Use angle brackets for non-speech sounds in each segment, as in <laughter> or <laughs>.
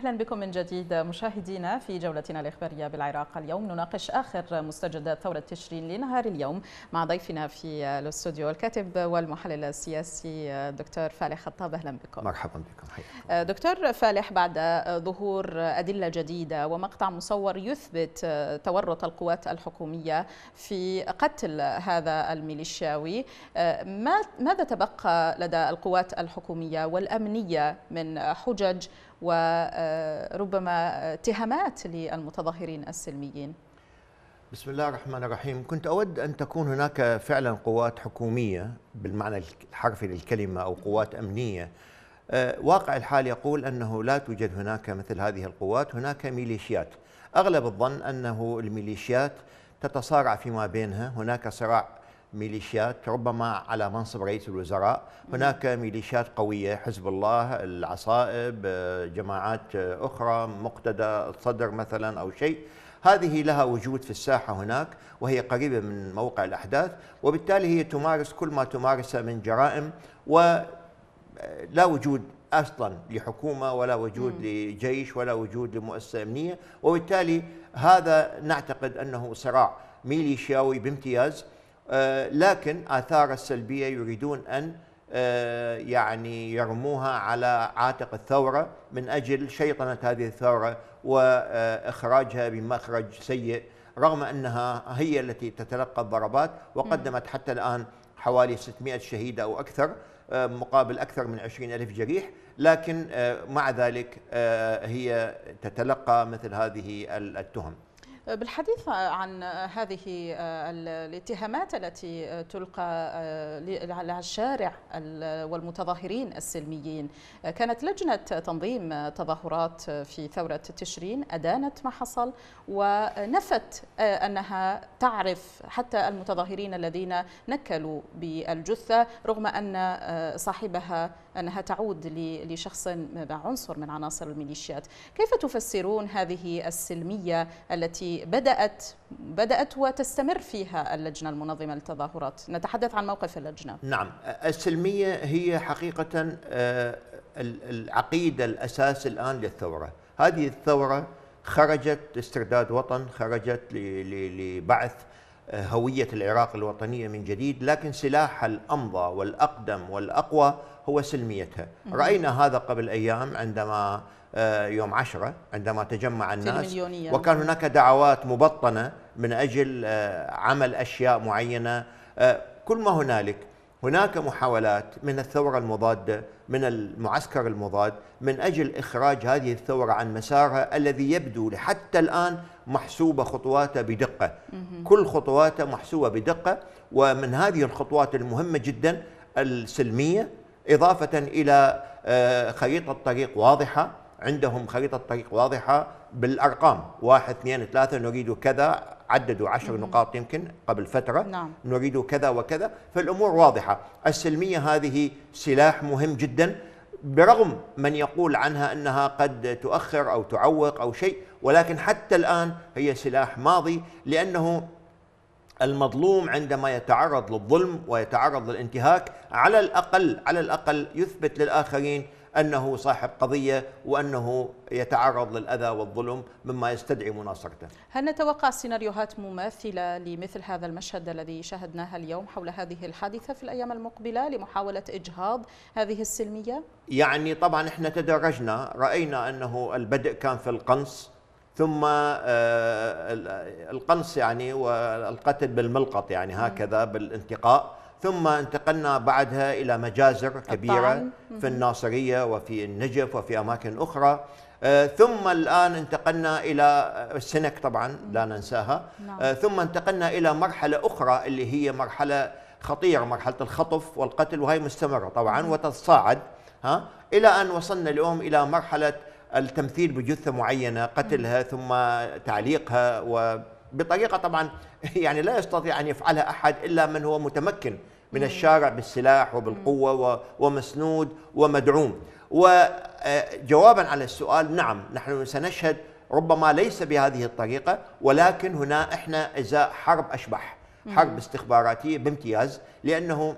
اهلا بكم من جديد مشاهدينا في جولتنا الاخباريه بالعراق اليوم نناقش اخر مستجدات ثوره تشرين لنهار اليوم مع ضيفنا في الاستوديو الكاتب والمحلل السياسي دكتور فالح خطاب اهلا بكم مرحبا بكم حياتي. أه، دكتور فالح بعد ظهور ادله جديده ومقطع مصور يثبت تورط القوات الحكوميه في قتل هذا الميليشياوي أه، ماذا تبقى لدى القوات الحكوميه والامنيه من حجج وربما اتهامات للمتظاهرين السلميين بسم الله الرحمن الرحيم كنت أود أن تكون هناك فعلا قوات حكومية بالمعنى الحرفي للكلمة أو قوات أمنية أه، واقع الحال يقول أنه لا توجد هناك مثل هذه القوات هناك ميليشيات أغلب الظن أنه الميليشيات تتصارع فيما بينها هناك صراع ميليشيات ربما على منصب رئيس الوزراء هناك ميليشيات قوية حزب الله العصائب آه، جماعات آه، أخرى مقتدى الصدر مثلا أو شيء هذه لها وجود في الساحة هناك وهي قريبة من موقع الأحداث وبالتالي هي تمارس كل ما تمارسه من جرائم ولا آه، وجود اصلا لحكومه ولا وجود مم. لجيش ولا وجود لمؤسسه امنيه وبالتالي هذا نعتقد انه صراع ميليشياوي بامتياز آه، لكن آثار السلبية يريدون أن آه، يعني يرموها على عاتق الثورة من أجل شيطنة هذه الثورة وإخراجها بمخرج سيء رغم أنها هي التي تتلقى الضربات وقدمت حتى الآن حوالي 600 شهيد أو أكثر آه، مقابل أكثر من 20 ألف جريح لكن مع ذلك هي تتلقى مثل هذه التهم بالحديث عن هذه الاتهامات التي تلقى آه، على الشارع والمتظاهرين السلميين كانت لجنة تنظيم تظاهرات في ثورة تشرين أدانت ما حصل ونفت آه، أنها تعرف حتى المتظاهرين الذين نكلوا بالجثة رغم أن آه، صاحبها أنها تعود لشخص عنصر من عناصر الميليشيات كيف تفسرون هذه السلمية التي بدأت بدأت وتستمر فيها اللجنة المنظمة للتظاهرات نتحدث عن موقف اللجنة نعم السلمية هي حقيقة آه، العقيدة الأساس الآن للثورة هذه الثورة خرجت لاسترداد وطن خرجت لبعث آه، هوية العراق الوطنية من جديد لكن سلاحها الأمضى والأقدم والأقوى هو سلميتها رأينا هذا قبل أيام عندما آه، يوم عشرة عندما تجمع الناس وكان هناك دعوات مبطنة من أجل آه، عمل أشياء معينة آه، كل ما هنالك هناك محاولات من الثورة المضادة من المعسكر المضاد من أجل إخراج هذه الثورة عن مسارها الذي يبدو حتى الآن محسوبة خطواته بدقة كل خطواته محسوبة بدقة ومن هذه الخطوات المهمة جدا السلمية إضافة إلى خريطة طريق واضحة عندهم خريطة طريق واضحة بالأرقام واحد اثنين ثلاثة نريد كذا عددوا عشر نقاط يمكن قبل فترة نعم. نريد كذا وكذا فالأمور واضحة السلمية هذه سلاح مهم جدا برغم من يقول عنها أنها قد تؤخر أو تعوق أو شيء ولكن حتى الآن هي سلاح ماضي لأنه المظلوم عندما يتعرض للظلم ويتعرض للانتهاك على الأقل على الأقل يثبت للآخرين أنه صاحب قضية وأنه يتعرض للأذى والظلم مما يستدعي مناصرته هل نتوقع سيناريوهات مماثلة لمثل هذا المشهد الذي شاهدناه اليوم حول هذه الحادثة في الأيام المقبلة لمحاولة إجهاض هذه السلمية؟ يعني طبعا احنا تدرجنا رأينا أنه البدء كان في القنص ثم آه، القنص يعني والقتل بالملقط يعني هكذا بالانتقاء ثم انتقلنا بعدها إلى مجازر كبيرة في الناصرية وفي النجف وفي أماكن أخرى آه، ثم الآن انتقلنا إلى آه، السنك طبعا لا ننساها نعم. آه، ثم انتقلنا إلى مرحلة أخرى اللي هي مرحلة خطيرة مرحلة الخطف والقتل وهي مستمرة طبعا وتتصاعد ها إلى أن وصلنا اليوم إلى مرحلة التمثيل بجثة معينة قتلها ثم تعليقها وبطريقة طبعا <laughs> يعني لا يستطيع أن يفعلها أحد إلا من هو متمكن من الشارع بالسلاح وبالقوة ومسنود ومدعوم وجوابا آه، على السؤال نعم نحن سنشهد ربما ليس بهذه الطريقة ولكن هنا إحنا إزاء حرب أشبح حرب استخباراتية بامتياز لأنه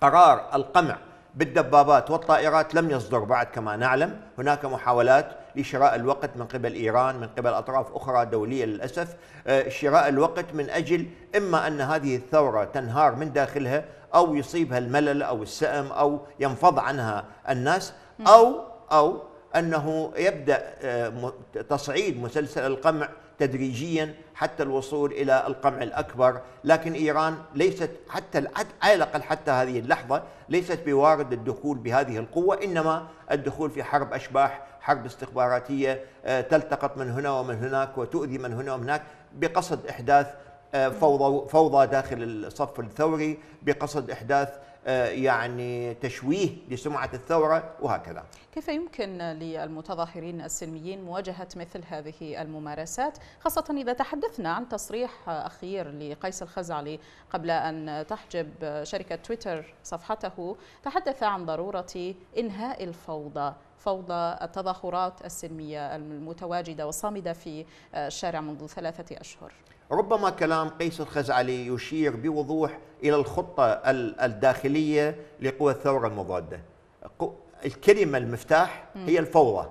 قرار القمع بالدبابات والطائرات لم يصدر بعد كما نعلم هناك محاولات لشراء الوقت من قبل إيران من قبل أطراف أخرى دولية للأسف آه، شراء الوقت من أجل إما أن هذه الثورة تنهار من داخلها أو يصيبها الملل أو السأم أو ينفض عنها الناس أو أو أنه يبدأ آه، تصعيد مسلسل القمع تدريجيا حتى الوصول إلى القمع الأكبر لكن إيران ليست حتى على الأقل حتى هذه اللحظة ليست بوارد الدخول بهذه القوة إنما الدخول في حرب أشباح حرب استخباراتية آه، تلتقط من هنا ومن هناك وتؤذي من هنا ومن هناك بقصد إحداث فوضى فوضى داخل الصف الثوري بقصد احداث آه، يعني تشويه لسمعه الثوره وهكذا. كيف يمكن للمتظاهرين السلميين مواجهه مثل هذه الممارسات خاصه اذا تحدثنا عن تصريح اخير لقيس الخزعلي قبل ان تحجب شركه تويتر صفحته تحدث عن ضروره انهاء الفوضى فوضى التظاهرات السلميه المتواجده والصامده في الشارع منذ ثلاثه اشهر. ربما كلام قيس الخزعلي يشير بوضوح إلى الخطة الداخلية لقوى الثورة المضادة الكلمة المفتاح هي الفوضى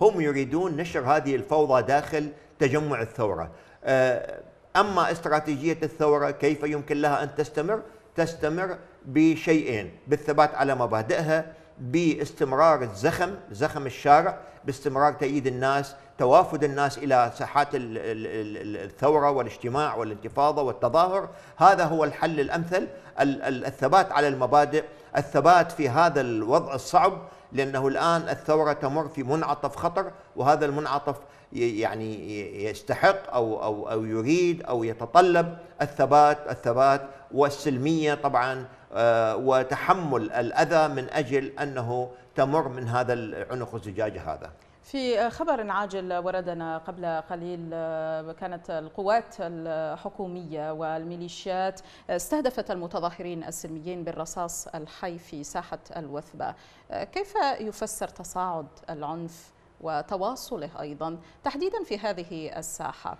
هم يريدون نشر هذه الفوضى داخل تجمع الثورة آه، أما استراتيجية الثورة كيف يمكن لها أن تستمر تستمر بشيئين بالثبات على مبادئها باستمرار الزخم زخم الشارع باستمرار تأييد الناس توافد الناس إلى ساحات الثورة والاجتماع والانتفاضة والتظاهر هذا هو الحل الأمثل الثبات على المبادئ الثبات في هذا الوضع الصعب لأنه الآن الثورة تمر في منعطف خطر وهذا المنعطف يعني يستحق أو, أو, أو يريد أو يتطلب الثبات الثبات والسلمية طبعا آه، وتحمل الأذى من أجل أنه تمر من هذا العنق الزجاج هذا في خبر عاجل وردنا قبل قليل آه، كانت القوات الحكومية والميليشيات استهدفت المتظاهرين السلميين بالرصاص الحي في ساحة الوثبة آه، كيف يفسر تصاعد العنف وتواصله أيضا تحديدا في هذه الساحة؟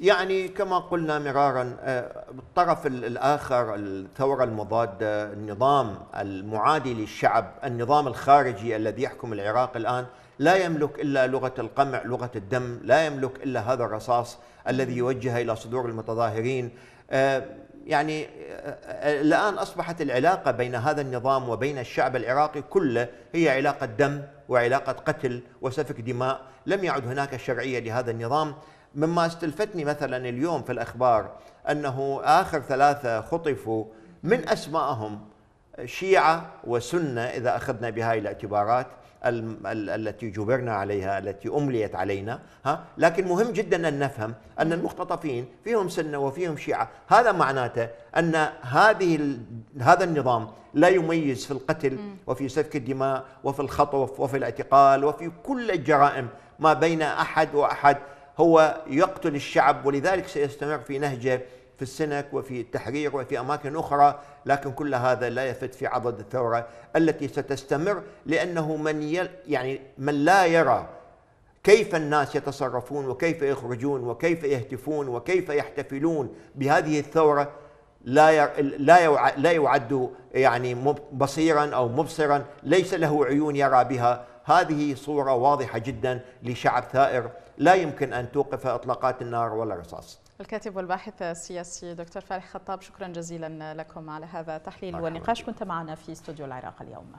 يعني كما قلنا مرارا آه، الطرف الاخر الثوره المضاده النظام المعادي للشعب النظام الخارجي الذي يحكم العراق الان لا يملك الا لغه القمع لغه الدم لا يملك الا هذا الرصاص الذي يوجه الى صدور المتظاهرين آه، يعني آه، الان اصبحت العلاقه بين هذا النظام وبين الشعب العراقي كله هي علاقه دم وعلاقه قتل وسفك دماء لم يعد هناك شرعيه لهذا النظام مما استلفتني مثلا اليوم في الأخبار أنه آخر ثلاثة خطفوا من أسمائهم شيعة وسنة إذا أخذنا بهاي الاعتبارات التي جبرنا عليها التي أمليت علينا ها؟ لكن مهم جدا أن نفهم أن المختطفين فيهم سنة وفيهم شيعة هذا معناته أن هذه هذا النظام لا يميز في القتل وفي سفك الدماء وفي الخطف وفي الاعتقال وفي كل الجرائم ما بين أحد وأحد هو يقتل الشعب ولذلك سيستمر في نهجه في السنك وفي التحرير وفي أماكن أخرى لكن كل هذا لا يفت في عضد الثورة التي ستستمر لأنه من يل يعني من لا يرى كيف الناس يتصرفون وكيف يخرجون وكيف يهتفون وكيف يحتفلون بهذه الثورة لا لا لا يعد يعني بصيرا او مبصرا، ليس له عيون يرى بها، هذه صوره واضحه جدا لشعب ثائر لا يمكن أن توقف إطلاقات النار ولا الرصاص الكاتب والباحث السياسي دكتور فارح خطاب شكرا جزيلا لكم على هذا التحليل والنقاش كنت معنا في استوديو العراق اليوم